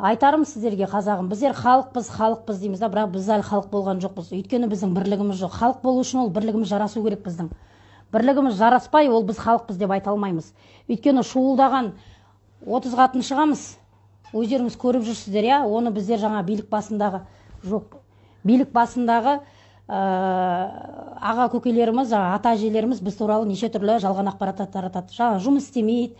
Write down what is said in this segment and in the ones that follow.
айтарым сіздерге қазағым біздер халықпыз халықпыз дейміз да бірақ біз әлі халық болған жоқпыз өйткені біздің бірлігіміз жоқ халық болу үшін ол бірлігіміз жарасу керек біздің бірлігіміз жараспай ол біз халықпыз деп айта алмаймыз өйткені шуылдаған отыз қатын шығамыз өздеріңіз көріп жүрсіздер иә оны біздер жаңа билік басындағы жоқ билік басындағы ә, э, аға көкелеріміз ата әжелеріміз біз туралы неше түрлі жалған ақпарат таратады жаңағы жұмыс істемейді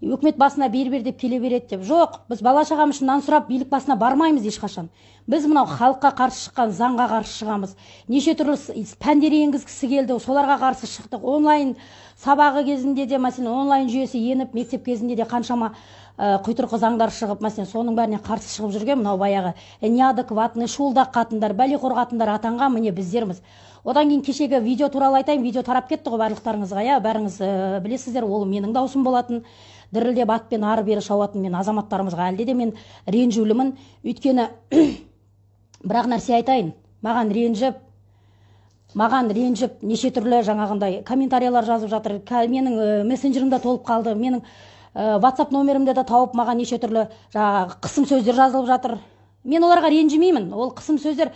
үкімет басына бер бер деп келе береді деп жоқ біз бала шағамыз үшін нан сұрап билік басына бармаймыз ешқашан біз мынау халыққа қарсы шыққан заңға қарсы шығамыз неше түрлі пәндер енгізгісі келді соларға қарсы шықтық онлайн сабағы кезінде де мәселен онлайн жүйесі еніп мектеп кезінде де қаншама э, құйтырқы заңдар шығып мәселен соның бәріне қарсы шығып жүрген мынау баяғы неадекватный шуылдақ қатындар бәлеқор қатындар атанған міне біздерміз одан кейін кешегі видео туралы айтайын видео тарап кетті ғой барлықтарыңызға иә бәріңіз ә, білесіздер ол менің даусым болатын дірілдеп атпен ары бері шауатын мен азаматтарымызға әлде де мен ренжулімін өйткені бірақ нәрсе айтайын маған ренжіп маған ренжіп неше түрлі жаңағындай комментариялар жазып жатыр менің ә, э, мессенджерім де толып қалды менің ә, э, ватсап номерімді де тауып маған неше түрлі жаңағы қысым сөздер жазылып жатыр мен оларға ренжімеймін ол қысым сөздер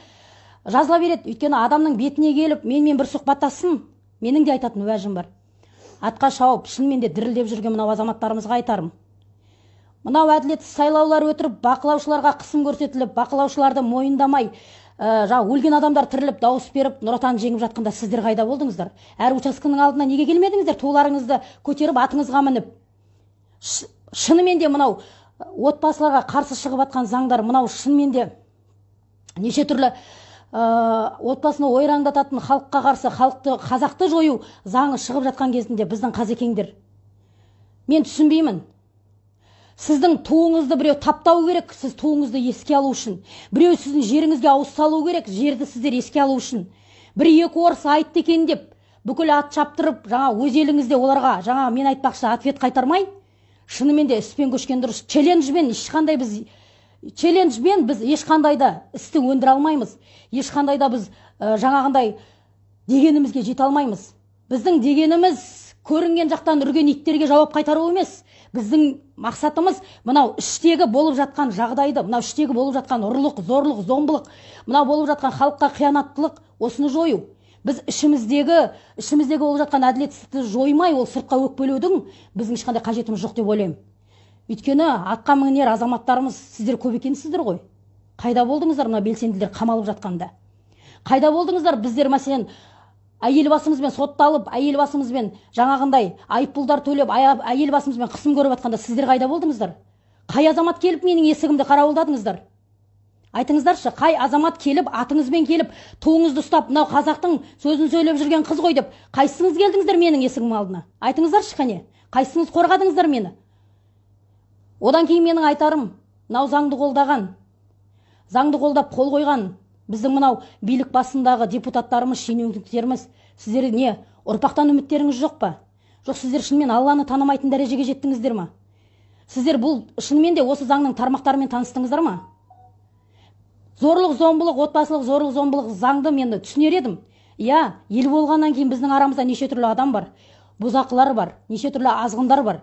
жазыла береді өйткені адамның бетіне келіп менімен бір сұхбаттассын менің де айтатын уәжім бар атқа шауып шынымен де дірілдеп жүрген мынау азаматтарымызға айтарым мынау әділетсіз сайлаулар өтіріп бақылаушыларға қысым көрсетіліп бақылаушыларды мойындамай ә, э, жаңағы өлген адамдар тіріліп дауыс беріп нұр отан жеңіп жатқанда сіздер қайда болдыңыздар әр учаскенің алдына неге келмедіңіздер туларыңызды көтеріп атыңызға мініп шынымен де мынау э, отбасыларға қарсы шығып жатқан заңдар мынау шынымен де неше түрлі ә, отбасыны ойрандататын халыққа қарсы халықты қазақты жою заңы шығып жатқан кезінде біздің қазекеңдер мен түсінбеймін сіздің туыңызды біреу таптау керек сіз туыңызды еске алу үшін біреу сіздің жеріңізге ауыз салу керек жерді сіздер еске алу үшін бір екі орыс айтты екен деп бүкіл ат шаптырып жаңа өз еліңізде оларға жаңа мен айтпақшы ответ қайтармай шынымен де іспен көшкен дұрыс челленджбен ешқандай біз челленджбен біз ешқандай да істі өндіре алмаймыз ешқандай да біз ә, жаңағындай дегенімізге жете алмаймыз біздің дегеніміз көрінген жақтан үрген иттерге жауап қайтару емес біздің мақсатымыз мынау іштегі болып жатқан жағдайды мынау іштегі болып жатқан ұрлық зорлық зомбылық мынау болып жатқан халыққа қиянаттылық осыны жою біз ішіміздегі ішіміздегі болып жатқан әділетсіздікті жоймай ол сыртқа өкпелеудің біздің ешқандай қажетіміз жоқ деп ойлаймын өйткені атқа мінер азаматтарымыз сіздер көп екенсіздер ғой қайда болдыңыздар мына белсенділер қамалып жатқанда қайда болдыңыздар біздер мәселен әйел басымызбен сотталып әйел басымызбен жаңағындай айыппұлдар төлеп әйел басымызбен қысым көріп жатқанда сіздер қайда болдыңыздар қай азамат келіп менің есігімді қарауылдадыңыздар айтыңыздаршы қай азамат келіп атыңызбен келіп туыңызды ұстап мынау қазақтың сөзін сөйлеп жүрген қыз ғой деп қайсыңыз келдіңіздер менің есігімнің алдына айтыңыздаршы қане қайсыңыз қорғадыңыздар мені одан кейін менің айтарым мынау заңды қолдаған заңды қолдап қол қойған біздің мынау билік басындағы депутаттарымыз шенеуніктеріміз сіздер не ұрпақтан үміттеріңіз жоқ па жоқ сіздер шынымен алланы танымайтын дәрежеге жеттіңіздер ма сіздер бұл шынымен де осы заңның тармақтарымен таныстыңыздар ма зорлық зомбылық отбасылық зорлық зомбылық заңды мен түсінер едім иә ел болғаннан кейін біздің арамызда неше түрлі адам бар бұзақылар бар неше түрлі азғындар бар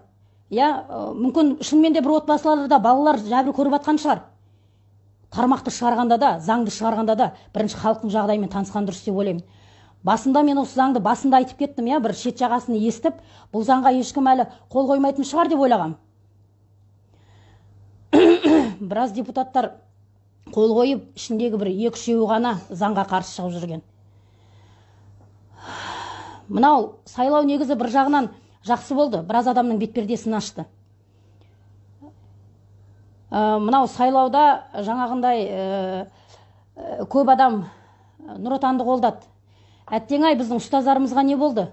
иә мүмкін шынымен де бір отбасыларда балалар жәбір көріп жатқан шығар тармақты шығарғанда да заңды шығарғанда да бірінші халықтың жағдайымен танысқан дұрыс деп ойлаймын басында мен осы заңды басында айтып кеттім иә бір шет жағасын естіп бұл заңға ешкім әлі қол қоймайтын шығар деп ойлағам біраз депутаттар қол қойып ішіндегі бір екі үшеуі ғана заңға қарсы шығып жүрген мынау сайлау негізі бір жағынан жақсы болды біраз адамның бетпердесін ашты Э, мынау сайлауда жаңағындай э, көп адам э, нұр отанды қолдады әттең ай біздің ұстаздарымызға не болды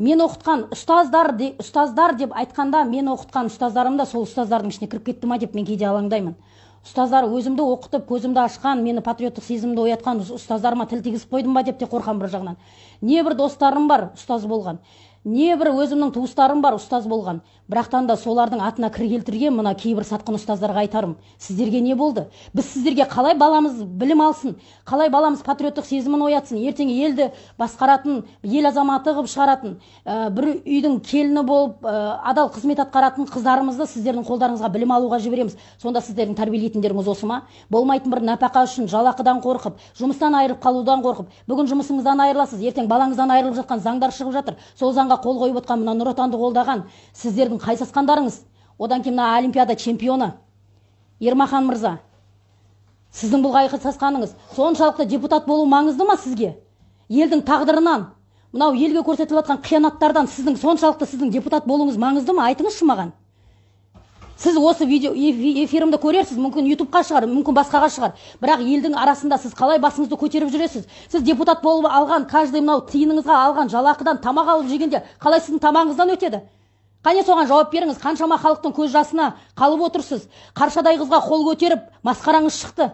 мен оқытқан ұстаздар ұстаздар деп айтқанда мен оқытқан ұстаздарым да сол ұстаздардың ішіне кіріп кетті ма деп мен кейде алаңдаймын ұстаздар өзімді оқытып көзімді ашқан мені патриоттық сезімді оятқан ұстаздарыма тіл тигізіп қойдым ба деп те қорқамын бір жағынан небір достарым бар ұстаз болған небір өзімнің туыстарым бар ұстаз болған бірақтан да солардың атына кір келтірген мына кейбір сатқын ұстаздарға айтарым сіздерге не болды біз сіздерге қалай баламыз білім алсын қалай баламыз патриоттық сезімін оятсын ертең елді басқаратын ел азаматы қылып шығаратын ә, бір үйдің келіні болып ә, адал қызмет атқаратын қыздарымызды сіздердің қолдарыңызға білім алуға жібереміз сонда сіздердің тәрбиелейтіндеріңіз осы ма болмайтын бір нәпақа үшін жалақыдан қорқып жұмыстан айырып қалудан қорқып бүгін жұмысыңыздан айырыласыз ертең балаңыздан айырылып жатқан заңдар шығып жатыр сол заңға қол қойып отқан мына нұр отанды қолдаған сіздердің қай сасқандарыңыз одан кейін мына олимпиада чемпионы ермахан мырза сіздің бұл қай сасқаныңыз соншалықты депутат болу маңызды ма сізге елдің тағдырынан мынау елге көрсетіліп жатқан қиянаттардан сіздің соншалықты сіздің депутат болуыңыз маңызды ма айтыңызшы маған сіз осы видео эфирімді көрерсіз мүмкін ютубқа шығар мүмкін басқаға шығар бірақ елдің арасында сіз қалай басыңызды көтеріп жүресіз сіз депутат болып алған каждый мынау тиыныңызға алған жалақыдан тамақ алып жегенде қалай сіздің тамағыңыздан өтеді қане соған жауап беріңіз қаншама халықтың көз жасына қалып отырсыз қаршадай қызға қол көтеріп масқараңыз шықты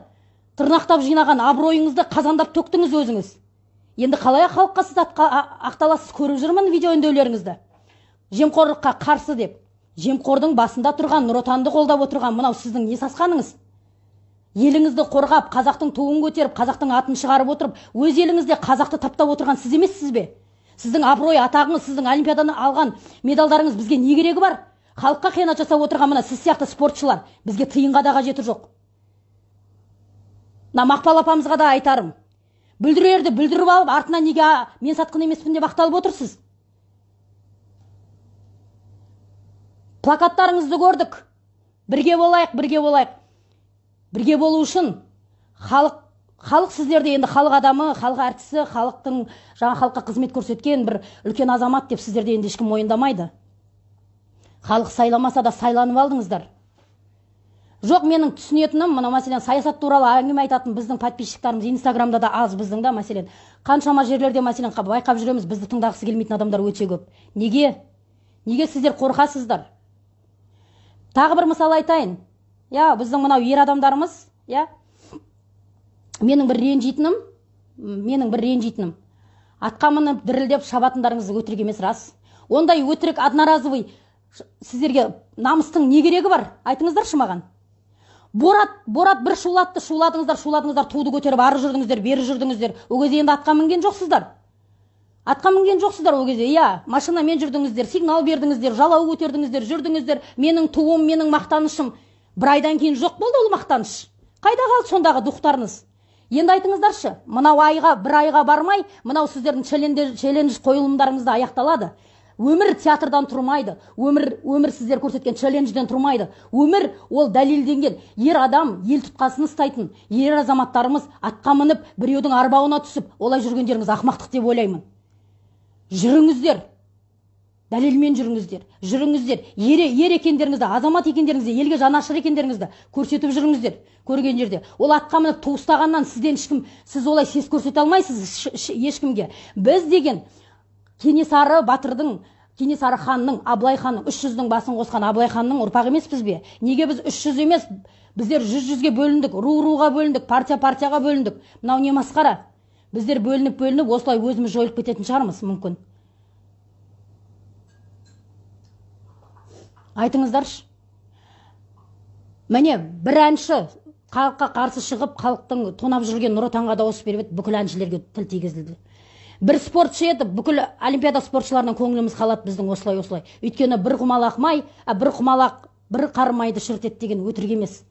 тырнақтап жинаған абыройыңызды қазандап төктіңіз өзіңіз енді қалай халыққа сіз ақталасыз көріп жүрмін видео үндеулеріңізді жемқорлыққа қарсы деп жемқордың басында тұрған нұр отанды қолдап отырған мынау сіздің не сасқаныңыз еліңізді қорғап қазақтың туын көтеріп қазақтың атын шығарып отырып өз еліңізде қазақты таптап отырған сіз емессіз бе сіздің абырой атағыңыз сіздің олимпиададан алған медальдарыңыз бізге не керегі бар халыққа қиянат жасап отырған мына сіз сияқты спортшылар бізге тиынға да қажеті жоқ мына мақпал апамызға да айтарым бүлдірерді бүлдіріп алып артынан неге мен сатқын емеспін деп ақталып отырсыз плакаттарыңызды көрдік бірге болайық бірге болайық бірге болу үшін халық халық сіздерді енді халық адамы халық әртісі халықтың жаңа халыққа қызмет көрсеткен бір үлкен азамат деп сіздерді енді ешкім мойындамайды халық сайламаса да сайланып алдыңыздар жоқ менің түсінетінім мына мәселен саясат туралы әңгіме айтатын біздің подписчиктарымыз инстаграмда да аз біздің да мәселен қаншама жерлерде мәселен байқап жүреміз бізді тыңдағысы келмейтін адамдар өте көп неге неге сіздер қорқасыздар тағы бір мысал айтайын иә біздің мынау ер адамдарымыз иә менің бір ренжитінім менің бір ренжитінім атқа мініп дірілдеп шабатындарыңыз өтірік емес рас ондай өтірік одноразовый сіздерге намыстың не керегі бар айтыңыздаршы маған борат борат бір шулатты шуладыңыздар шуладыңыздар туды көтеріп ары жүрдіңіздер бері жүрдіңіздер ол кезде енді атқа мінген жоқсыздар атқа мінген жоқсыздар ол кезде иә машинамен жүрдіңіздер сигнал бердіңіздер жалау көтердіңіздер жүрдіңіздер менің туым менің мақтанышым бір айдан кейін жоқ болды ол мақтаныш қайда қалды сондағы духтарыңыз енді айтыңыздаршы мынау айға бір айға бармай мынау сіздердің челлендж қойылымдарыңызда аяқталады өмір театрдан тұрмайды өмір өмір сіздер көрсеткен челленджден тұрмайды өмір ол дәлелденген ер адам ел тұтқасын ұстайтын ер азаматтарымыз атқа мініп біреудің арбауына түсіп олай жүргендеріңіз ақымақтық деп ойлаймын жүріңіздер дәлелмен жүріңіздер жүріңіздер ер, ер екендеріңізді азамат екендеріңізді елге жанашыр екендеріңізді көрсетіп жүріңіздер көрген жерде ол атқа мініп ту ұстағаннан сізден ешкім сіз олай сес көрсете алмайсыз ешкімге біз деген кенесары батырдың кенесары ханның абылай ханның үш жүздің басын қосқан абылай ханның ұрпағы емеспіз бе неге біз үш жүз емес біздер жүз жүзге бөліндік ру руға бөліндік партия партияға бөліндік мынау не масқара біздер бөлініп бөлініп осылай өзіміз жойылып кететін шығармыз мүмкін айтыңыздаршы міне бір әнші халыққа қарсы шығып халықтың тонап жүрген нұр отанға дауыс беріп еді бүкіл әншілерге тіл тигізілді бір спортшы еді бүкіл олимпиада спортшыларынан көңіліміз қалады біздің осылай осылай өйткені бір құмалақ май бір құмалақ бір қарымайды шірітеді деген өтірік емес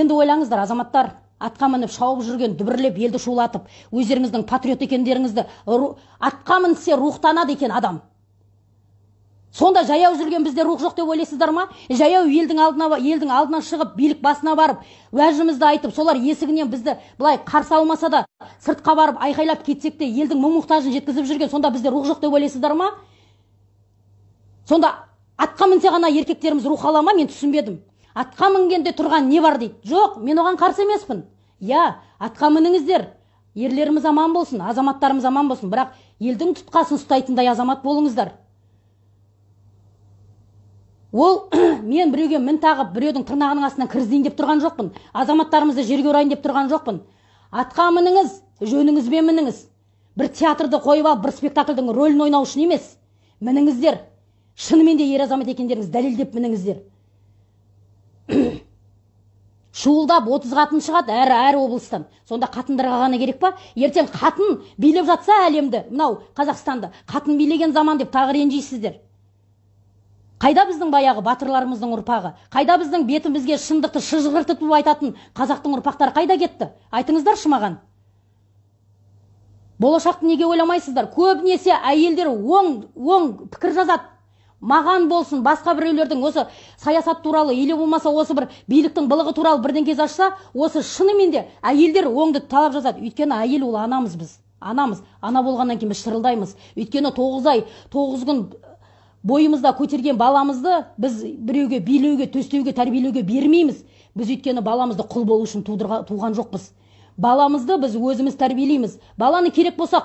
енді ойлаңыздар азаматтар атқа мініп шауып жүрген дүбірлеп елді шулатып өздеріңіздің патриот екендеріңізді атқа мінсе рухтанады екен адам сонда жаяу жүрген бізде рух жоқ деп ойлайсыздар ма жаяу елдің алдына елдің алдына шығып билік басына барып уәжімізді айтып солар есігінен бізді былай қарсы алмаса да сыртқа барып айқайлап кетсек те елдің мұң мұқтажын жеткізіп жүрген сонда бізде рух жоқ деп ойлайсыздар ма сонда атқа мінсе ғана еркектеріміз рух ала ма мен түсінбедім атқа мінгенде тұрған не бар дейді жоқ мен оған қарсы емеспін иә атқа мініңіздер ерлеріміз аман болсын азаматтарымыз аман болсын бірақ елдің тұтқасын ұстайтындай азамат болыңыздар ол мен біреуге мін тағып біреудің тырнағының астынан кіргізейін деп тұрған жоқпын азаматтарымызды жерге ұрайын деп тұрған жоқпын атқа мініңіз жөніңізбен мініңіз бір театрды қойып алып бір спектакльдің рөлін ойнау үшін емес мініңіздер шынымен де ер азамат екендеріңізді дәлелдеп мініңіздер шуылдап отыз қатын шығады әр әр облыстан сонда қатындарға ғана керек па ертең қатын билеп жатса әлемді мынау қазақстанды қатын билеген заман деп тағы ренжисіздер қайда біздің баяғы батырларымыздың ұрпағы қайда біздің бетімізге шындықты шыжғыртып айтатын қазақтың ұрпақтары қайда кетті айтыңыздаршы маған болашақты неге ойламайсыздар көбінесе әйелдер оң оң пікір жазады маған болсын басқа біреулердің осы саясат туралы или болмаса осы бір биліктің былығы туралы кез ашса осы шынымен де әйелдер оңды талап жазады өйткені әйел ол анамыз біз анамыз ана болғаннан кейін біз шырылдаймыз өйткені тоғыз ай тоғыз күн бойымызда көтерген баламызды біз біреуге билеуге төстеуге тәрбиелеуге бермейміз біз өйткені баламызды құл болу үшін туған жоқпыз баламызды біз өзіміз тәрбиелейміз баланы керек болса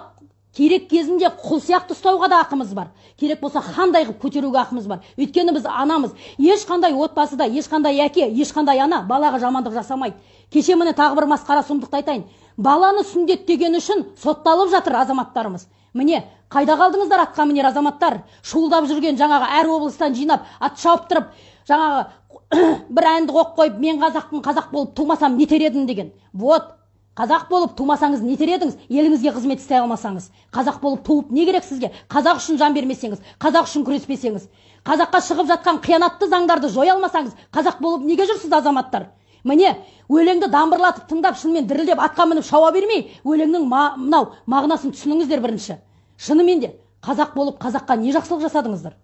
керек кезінде құл сияқты ұстауға да ақымыз бар керек болса қандай қылып көтеруге ақымыз бар өйткені біз анамыз ешқандай отбасыда ешқандай әке ешқандай ана балаға жамандық жасамайды кеше міне тағы бір масқара сұмдықты айтайын баланы сүндеттегені үшін сотталып жатыр азаматтарымыз міне қайда қалдыңыздар атқамінер азаматтар шуылдап жүрген жаңағы әр облыстан жинап ат шауып тұрып жаңағы бір әнді қойып мен қазақпын қазақ болып тумасам нетер едім деген вот қазақ болып тумасаңыз нетер едіңіз еліңізге қызмет істей алмасаңыз қазақ болып туып не керек сізге қазақ үшін жан бермесеңіз қазақ үшін күреспесеңіз қазаққа шығып жатқан қиянатты заңдарды жоя алмасаңыз қазақ болып неге жүрсіз азаматтар міне өлеңді дамбырлатып тыңдап шынымен дірілдеп атқа мініп шауа бермей өлеңнің ма, мынау мағынасын түсініңіздер бірінші шынымен де қазақ болып қазаққа не жақсылық жасадыңыздар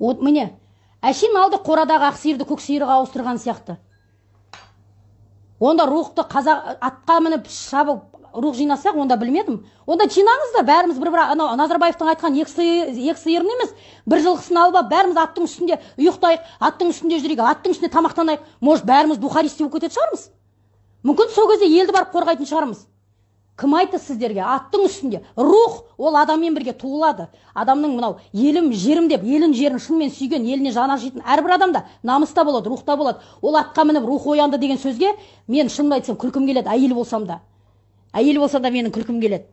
вот міне Әшен малды қорадағы ақ сиырды көк сиырға ауыстырған сияқты онда рухты қазақ атқа мініп шабып рух жинасақ онда білмедім онда жинаңыз да бәріміз бір бір анау назарбаевтың айтқан екі сиыр, сиырын емес бір жылқысын алып алып бәріміз аттың үстінде ұйықтайық аттың үстінде жүрейік аттың үстінде тамақтанайық может бәріміз бухаристи болып кететін шығармыз мүмкін сол кезде елді барып қорғайтын шығармыз кім айтты сіздерге аттың үстінде рух ол адаммен бірге туылады адамның мынау елім жерім деп елін жерін шынымен сүйген еліне жаны ашитын әрбір адамда намыста болады рухта болады ол атқа мініп рух оянды деген сөзге мен шынымды айтсам күлкім келеді әйел болсам да әйел болса да менің күлкім келеді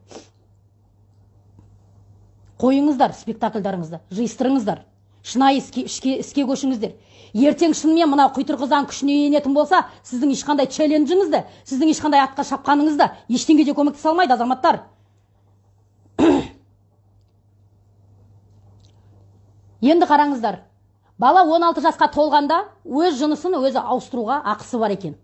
қойыңыздар спектакльдарыңызды жиыстырыңыздар шынайы іске, іске көшіңіздер ертең шынымен мына құйтырқызан күшіне енетін болса сіздің ешқандай челленджіңізді сіздің ешқандай атқа шапқаныңызды ештеңе де көмектесе алмайды азаматтар енді қараңыздар бала 16 жасқа толғанда өз жынысын өзі ауыстыруға ақысы бар екен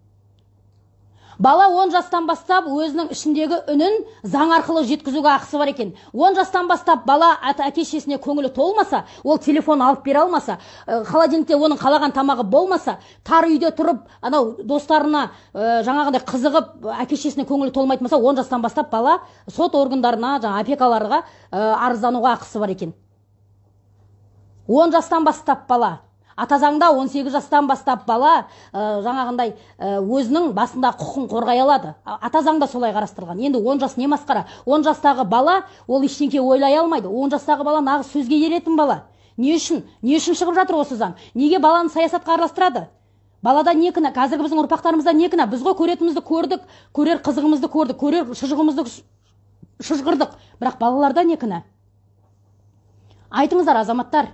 бала 10 жастан бастап өзінің ішіндегі үнін заң арқылы жеткізуге ақысы бар екен 10 жастан бастап бала әке шешесіне көңілі толмаса ол телефон алып бере алмаса ә, холодильникте оның қалаған тамағы болмаса тар үйде тұрып анау достарына э, жаңағындай қызығып әке шешесіне көңілі толмайтын болса 10 жастан бастап бала сот органдарына жаңа опекаларға э, арыздануға ақысы бар екен 10 жастан бастап бала ата заңда 18 жастан бастап бала э, жаңағындай э, өзінің басында құқығын қорғай алады ата заңда солай қарастырылған енді 10 жас не масқара 10 жастағы бала ол ештеңке ойлай алмайды 10 жастағы бала нағыз сөзге еретін бала не үшін не үшін шығып жатыр осы заң неге баланы саясатқа араластырады балада не кінә қазіргі біздің ұрпақтарымызда не кінә біз ғой көретінімізді көрдік көрер қызығымызды көрдік көрер шұжығымызды шыжғырдық бірақ балаларда не кінә айтыңыздар азаматтар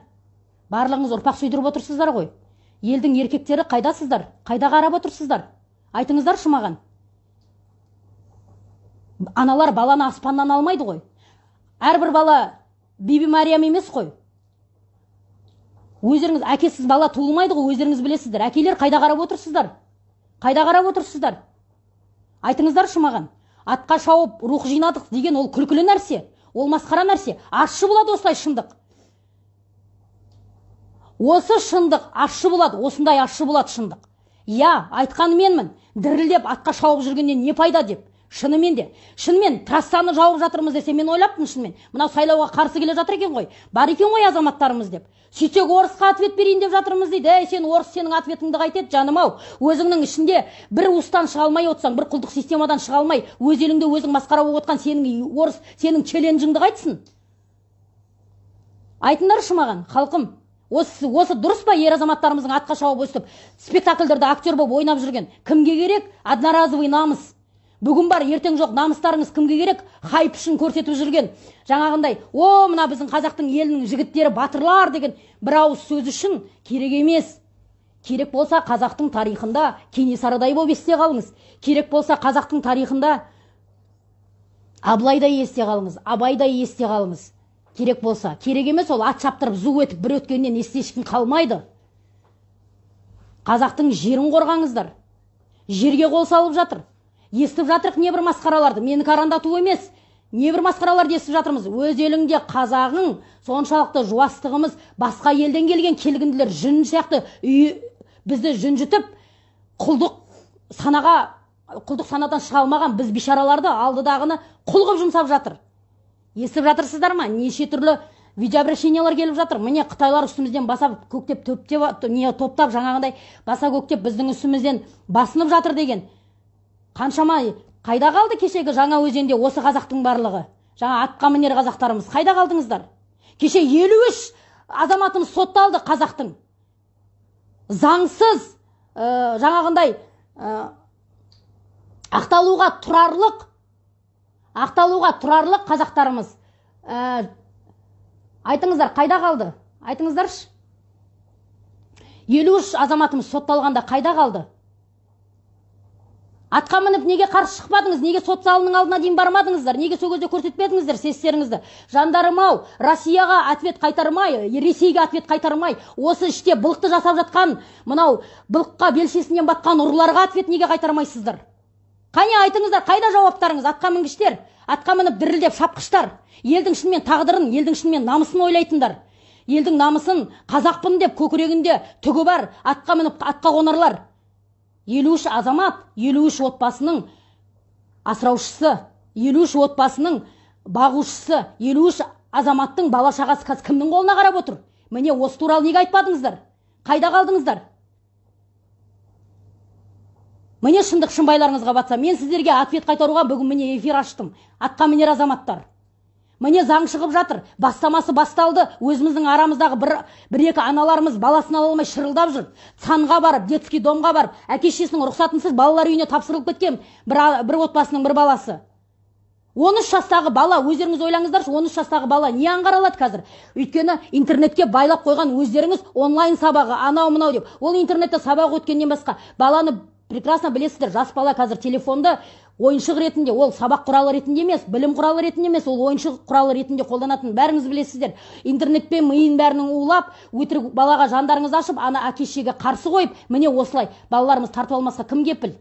барлығыңыз ұрпақ сүйдіріп отырсыздар ғой елдің еркектері қайдасыздар қайда қарап отырсыздар айтыңыздаршы маған аналар баланы аспаннан алмайды ғой әрбір бала биби мариям емес қой өздеріңіз әкесіз бала туылмайды ғой өздеріңіз білесіздер әкелер қайда қарап отырсыздар қайда қарап отырсыздар айтыңыздаршы маған атқа шауып рух жинадық деген ол күлкілі нәрсе ол масқара нәрсе ащы болады осылай шындық осы шындық ащы болады осындай ащы болады шындық иә айтқаныменмін дірілдеп атқа шауып жүргеннен не пайда деп шынымен де шынымен трассаны жауып жатырмыз десе мен ойлаппын шынымен мынау сайлауға қарсы келе жатыр екен ғой бар екен ғой азаматтарымыз деп сөйтсек орысқа ответ берейін деп жатырмыз дейді ей сен орыс сенің ответіңді қайтеді жаным ау өзіңнің ішінде бір уыстан шыға алмай отырсаң бір құлдық системадан шыға алмай өз еліңде өзің масқара болып отқан сенің орыс сенің челленджіңді қайтсын айтыңдаршы маған халқым осы осы дұрыс па ер азаматтарымыздың атқа шауып өстіп спектакльдерде актер болып ойнап жүрген кімге керек одноразовый намыс бүгін бар ертең жоқ намыстарыңыз кімге керек хайп үшін көрсетіп жүрген жаңағындай о мына біздің қазақтың елінің жігіттері батырлар деген бір ауыз сөз үшін керек емес керек болса қазақтың тарихында кенесарыдай болып есте қалыңыз керек болса қазақтың тарихында абылайдай есте қалыңыз абайдай есте қалыңыз керек болса керек емес ол ат шаптырып зу етіп бір өткеннен есте қалмайды қазақтың жерін қорғаңыздар жерге қол салып жатыр естіп жатырық небір масқараларды менікі арандату емес небір масқараларды естіп жатырмыз өз еліңде қазағың соншалықты жуастығымыз басқа елден келген келгінділер жүн сияқты үй, бізді жүнжітіп құлдық санаға құлдық санадан шыға біз бешараларды алдыдағыны құл қылып жұмсап жатыр естіп жатырсыздар ма неше түрлі видеообращениялар келіп жатыр міне қытайлар үстімізден баса көктеп төптеп не топтап жаңағындай баса көктеп біздің үстімізден басынып жатыр деген қаншама қайда қалды кешегі жаңа өзенде осы қазақтың барлығы жаңа атқа мінер қазақтарымыз қайда қалдыңыздар кеше елу үш азаматымыз сотталды қазақтың заңсыз э, жаңағындай ә, ақталуға тұрарлық ақталуға тұрарлық қазақтарымыз ә, айтыңыздар қайда қалды айтыңыздаршы елу үш азаматымыз сотталғанда қайда қалды атқа мініп неге қарсы шықпадыңыз неге сот залының алдына дейін бармадыңыздар неге сол кезде көрсетпедіңіздер сестеріңізді жандарым ау россияға ответ қайтармай ресейге ответ қайтармай осы іште былықты жасап жатқан мынау былыққа белшесінен батқан ұрыларға ответ неге қайтармайсыздар қане айтыңыздар қайда жауаптарыңыз атқа мінгіштер атқа мініп дірілдеп шапқыштар елдің шынымен тағдырын елдің шынымен намысын ойлайтындар елдің намысын қазақпын деп көкірегінде түгі бар атқа мініп атқа қонарлар елу азамат елу үш отбасының асыраушысы елу үш отбасының бағушысы елу азаматтың бала шағасы қазір кімнің қолына қарап отыр міне осы туралы неге айтпадыңыздар қайда қалдыңыздар міне шындық шынбайларыңызға батса мен сіздерге ответ қайтаруға бүгін міне эфир аштым атқа мінер азаматтар міне заң шығып жатыр бастамасы басталды өзіміздің арамыздағы бір, бір екі аналарымыз баласын ала алмай шырылдап жүр санға барып детский домға барып әке шешесінің рұқсатынсыз балалар үйіне тапсырылып кеткен бір, бір отбасының бір баласы он үш жастағы бала өздеріңіз ойлаңыздаршы он үш жастағы бала не аңғара алады қазір өйткені интернетке байлап қойған өздеріңіз онлайн сабағы анау мынау деп ол интернетте сабақ өткеннен басқа баланы прекрасно білесіздер жас бала қазір телефонды ойыншық ретінде ол сабақ құралы ретінде емес білім құралы ретінде емес ол ойыншық құралы ретінде қолданатынын бәріңіз білесіздер интернетпен миын бәрінің улап өтірік балаға жандарыңыз ашып ана әке қарсы қойып міне осылай балаларымыз тартып алмасқа кім кепіл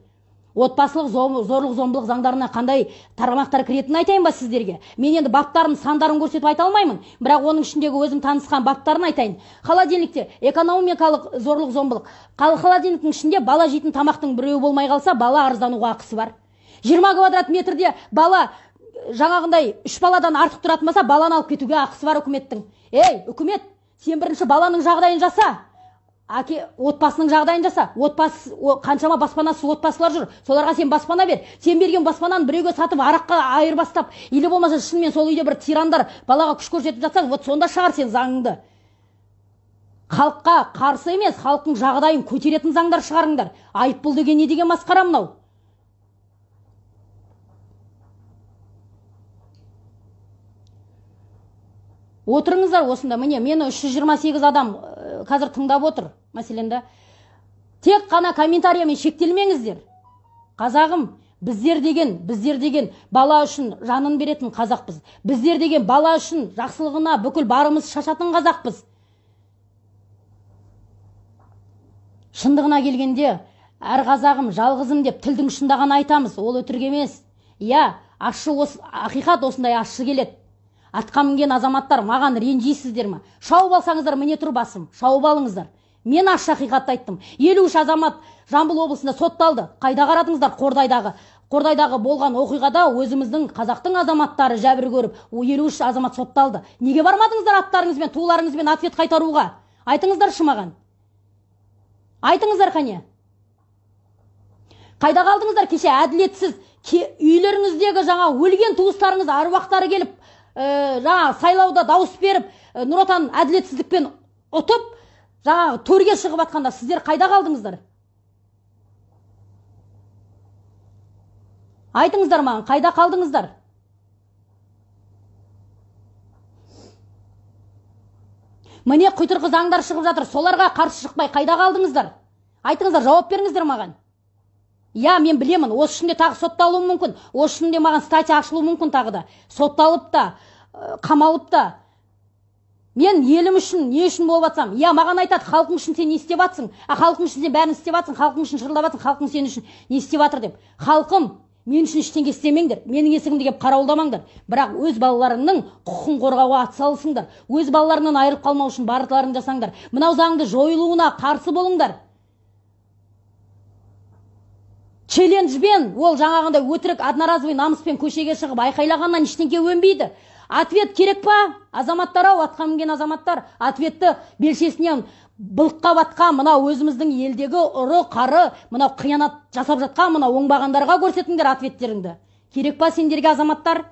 отбасылық зорлық зомбылық заңдарына қандай тармақтар кіретінін айтайын ба сіздерге мен енді баптарын сандарын көрсетіп айта алмаймын бірақ оның ішіндегі өзім танысқан баптарын айтайын холодильникте экономикалық зорлық зомбылық холодильниктің ішінде бала жейтін тамақтың біреуі болмай қалса бала арыздануға ақысы бар 20 квадрат метрде бала жаңағындай үш баладан артық тұратын болса баланы алып кетуге ақысы бар үкіметтің ей үкімет сен бірінші баланың жағдайын жаса әке отбасының жағдайын жаса отбасы қаншама баспанасыз отбасылар жүр соларға сен баспана бер сен берген баспананы біреуге сатып араққа айырбастап или болмаса шынымен сол үйде бір тирандар балаға күш көрсетіп жатса вот сонда шығар сен заңыңды халыққа қарсы емес халықтың жағдайын көтеретін заңдар шығарыңдар айыппұл деген не деген масқара мынау отырыңыздар осында міне мені 328 адам қазір тыңдап отыр мәселен да тек қана комментариямен шектелмеңіздер қазағым біздер деген біздер деген бала үшін жанын беретін қазақпыз біздер деген бала үшін жақсылығына бүкіл барымыз шашатын қазақпыз шындығына келгенде әр қазағым жалғызым деп тілдің ұшында ғана айтамыз ол өтірік емес иә осы ақиқат осындай ащы келеді атқа мінген азаматтар маған ренжисіздер ма шауып алсаңыздар міне тұр басым шауып алыңыздар мен аш ақиқатты айттым елу үш азамат жамбыл облысында сотталды қайда қарадыңыздар қордайдағы қордайдағы болған оқиғада өзіміздің қазақтың азаматтары жәбір көріп елу үш азамат сотталды неге бармадыңыздар аттарыңызбен туларыңызбен ответ қайтаруға айтыңыздаршы маған айтыңыздар қане қайда қалдыңыздар кеше әділетсіз үйлеріңіздегі жаңа өлген туыстарыңыз аруақтары келіп ә, сайлауда дауыс беріп ә, э, нұр отан әділетсіздікпен ұтып жаңағы төрге шығып жатқанда сіздер қайда қалдыңыздар айтыңыздар маған қайда қалдыңыздар міне құйтырқы заңдар шығып жатыр соларға қарсы шықпай қайда қалдыңыздар айтыңыздар жауап беріңіздер маған иә мен білемін осы ішінде тағы сотталуым мүмкін осы ішінде маған статья ашылуы мүмкін тағы да сотталып та қамалып та мен елім үшін не үшін болып жатсам иә маған айтады халқың үшін сен не істеп жатсың а халқың үшін сен бәрін істеп жатсың халқың үшін жырлап жатсың халқың сен үшін не істеп жатыр деп халқым мен үшін ештеңе істемеңдер менің есігімді келіп қарауылдамаңдар бірақ өз балаларыңның құқығын қорғауға атсалысыңдар өз балаларыңнан айырып қалмау үшін барларын жасаңдар мынау заңды жойылуына қарсы болыңдар челленджбен ол жаңағындай өтірік одноразовый намыспен көшеге шығып айқайлағаннан ештеңке өнбейді ответ керек па азаматтар ау атқа мінген азаматтар ответті белшесінен былыққа батқан мынау өзіміздің елдегі ұры қары мынау қиянат жасап жатқан мынау оңбағандарға көрсетіңдер ответтеріңді керек па сендерге азаматтар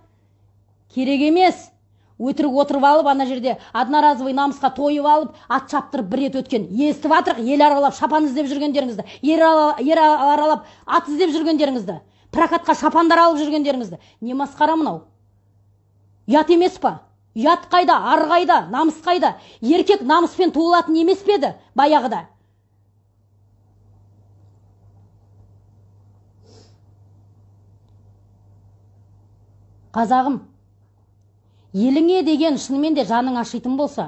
керек емес өтірік отырып алып ана жерде одноразовый намысқа тойып алып ат шаптырып бір рет өткен естіп жатырық ел аралап шапан іздеп жүргендеріңізді ер, аралап ат іздеп жүргендеріңізді прокатқа шапандар алып жүргендеріңізді не масқара мынау ұят емес па ұят қайда ар қайда намыс қайда еркек намыспен туылатын емес пе еді баяғыда қазағым еліңе деген шынымен де жаның ашитын болса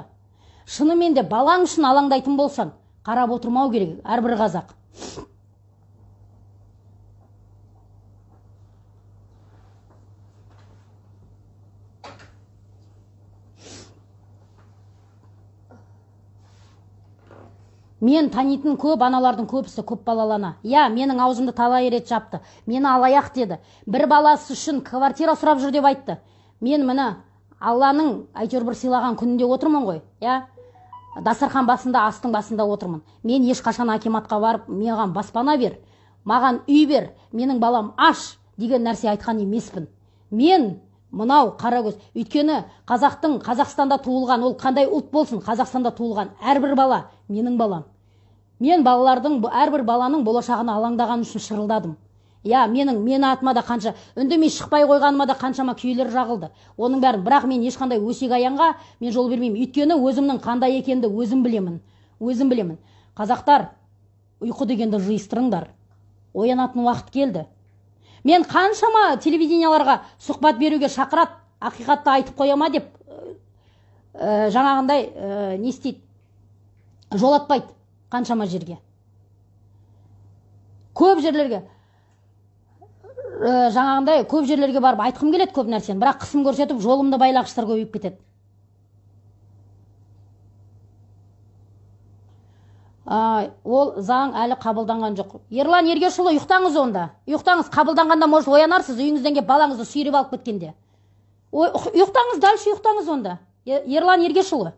шынымен де балаң үшін алаңдайтын болсаң қарап отырмау керек әрбір қазақ мен танитын көп аналардың көбісі көп балалы ана иә менің аузымды талай рет жапты мені алаяқ деді бір баласы үшін квартира сұрап жүр деп айтты мен міне алланың әйтеуір бір сыйлаған күнінде отырмын ғой иә дастархан басында астың басында отырмын мен ешқашан акиматқа барып маған баспана бер маған үй бер менің балам аш деген нәрсе айтқан емеспін мен мынау қарагөз өйткені қазақтың қазақстанда туылған ол қандай ұлт болсын қазақстанда туылған әрбір бала менің балам мен балалардың әрбір баланың болашағына алаңдаған үшін шырылдадым иә менің мен атыма да қанша үндемей шықпай қойғаныма да қаншама күйлер жағылды оның бәрін бірақ мен ешқандай өсек аянға мен жол бермеймін өйткені өзімнің қандай екенімді өзім білемін өзім білемін қазақтар ұйқы дегенді жиыстырыңдар оянатын уақыт келді мен қаншама телевиденияларға сұхбат беруге шақырады ақиқатты айтып қоя ма деп ә, жаңағындай э, не істейді жолатпайды қаншама жерге көп жерлерге ә, жаңағындай көп жерлерге барып айтқым келеді көп нәрсені бірақ қысым көрсетіп жолымды байлағыштар көбейіп кетеді ә, ол заң әлі қабылданған жоқ ерлан ергешұлы ұйықтаңыз онда ұйықтаңыз қабылданғанда может оянарсыз үйіңізден келіп балаңызды сүйреп алып кеткенде ұйықтаңыз дальше ұйықтаңыз онда ерлан ергешұлы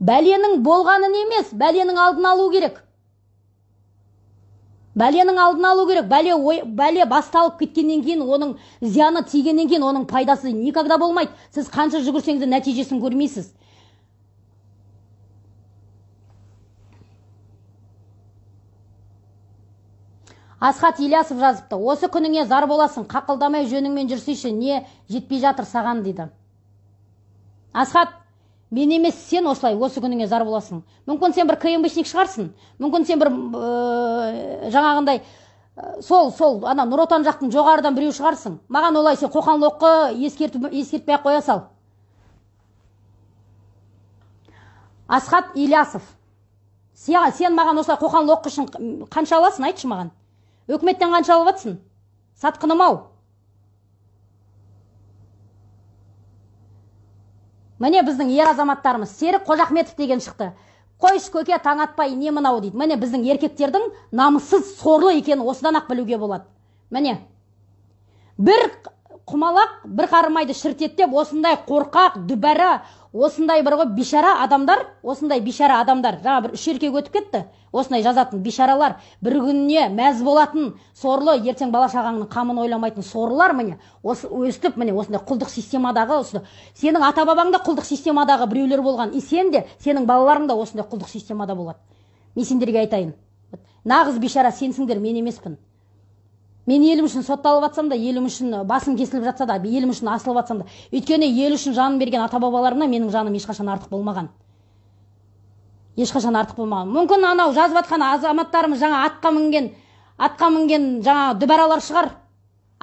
бәленің болғанын емес бәленің алдын алу керек бәленің алдын алу керек бәле ой, бәле басталып кеткеннен кейін оның зияны тигеннен кейін оның пайдасы никогда болмайды сіз қанша жүгірсеңіз де нәтижесін көрмейсіз асхат ильясов жазыпты осы күніңе зар боласың қақылдамай жөніңмен жүрсейші не жетпей жатыр саған дейді асхат мен емес сен осылай осы күніңе зар боласың мүмкін сен бір кмбшник шығарсың мүмкін сен бір ә, жаңағындай сол сол ана нұр отан жақтың жоғарыдан біреу шығарсың маған олай сен қоқан лоққы ескертпей ақ қоя сал асхат илясов сен, сен маған осылай қоқан лоққы үшін қанша аласың айтшы маған үкіметтен қанша алып жатсың сатқыным ау міне біздің ер азаматтарымыз серік қожахметов деген шықты Қойш көке таң атпай не мынау дейді міне біздің еркектердің намыссыз сорлы екенін осыдан ақ білуге болады міне бір құмалақ бір қарымайды шыртеттеп осындай қорқақ дүбәрі осындай бір ғой бишара адамдар осындай бишара адамдар жаңа бір үш еркек өтіп кетті осындай жазатын бишаралар бір күніне мәз болатын сорлы ертең бала шағаңның қамын ойламайтын сорлылар міне осы өстіп міне осындай құлдық системадағы осы сенің ата бабаң да құлдық системадағы біреулер болған и сен де сенің балаларың да осындай құлдық системада болады мен сендерге айтайын нағыз бишара сенсіңдер мен емеспін мен елім үшін сотталып жатсам да елім үшін басым кесіліп жатса да елім үшін асылып жатсам да өйткені ел үшін жанын берген ата бабаларымнан менің жаным ешқашан артық болмаған ешқашан артық болмаған мүмкін анау жазып жатқан азаматтарымыз жаңа атқа мінген атқа мінген жаңа дүбаралар шығар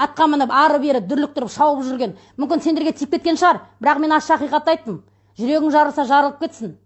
атқа мініп ары бері дүрліктіріп шауып жүрген мүмкін сендерге тиіп кеткен шығар бірақ мен ашық ақиқатты айттым жүрегің жарылса жарылып кетсін